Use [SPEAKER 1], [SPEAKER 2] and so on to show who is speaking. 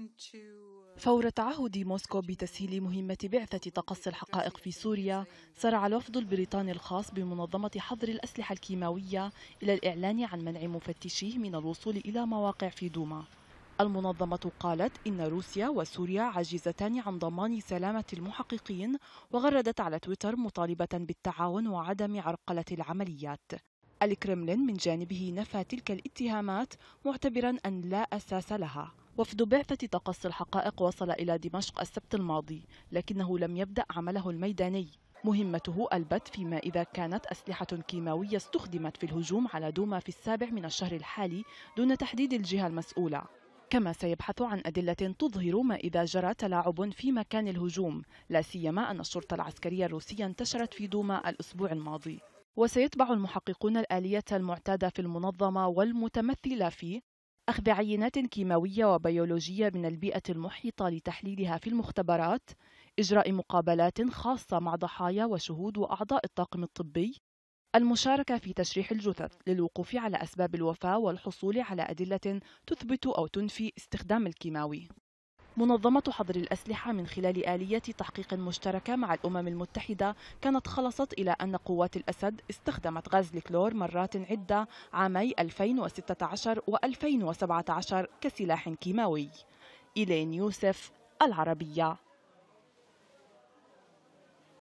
[SPEAKER 1] Uh, فور تعهد موسكو بتسهيل مهمة بعثة تقصي الحقائق في سوريا سرع الوفد البريطاني الخاص بمنظمة حظر الأسلحة الكيماوية إلى الإعلان عن منع مفتشيه من الوصول إلى مواقع في دوما المنظمة قالت إن روسيا وسوريا عاجزتان عن ضمان سلامة المحققين وغردت على تويتر مطالبة بالتعاون وعدم عرقلة العمليات الكرملين من جانبه نفى تلك الاتهامات معتبرا أن لا أساس لها وفد بعثة تقصي الحقائق وصل إلى دمشق السبت الماضي لكنه لم يبدأ عمله الميداني مهمته البت فيما إذا كانت أسلحة كيماوية استخدمت في الهجوم على دوما في السابع من الشهر الحالي دون تحديد الجهة المسؤولة كما سيبحث عن أدلة تظهر ما إذا جرى تلاعب في مكان الهجوم لا سيما أن الشرطة العسكرية الروسية انتشرت في دوما الأسبوع الماضي وسيتبع المحققون الآلية المعتادة في المنظمة والمتمثلة فيه أخذ عينات كيماوية وبيولوجية من البيئة المحيطة لتحليلها في المختبرات، إجراء مقابلات خاصة مع ضحايا وشهود وأعضاء الطاقم الطبي، المشاركة في تشريح الجثث للوقوف على أسباب الوفاة والحصول على أدلة تثبت أو تنفي استخدام الكيماوي. منظمة حظر الأسلحة من خلال آلية تحقيق مشتركة مع الأمم المتحدة كانت خلصت إلى أن قوات الأسد استخدمت غاز الكلور مرات عدة عامي 2016 و 2017 كسلاح كيماوي إلين يوسف العربية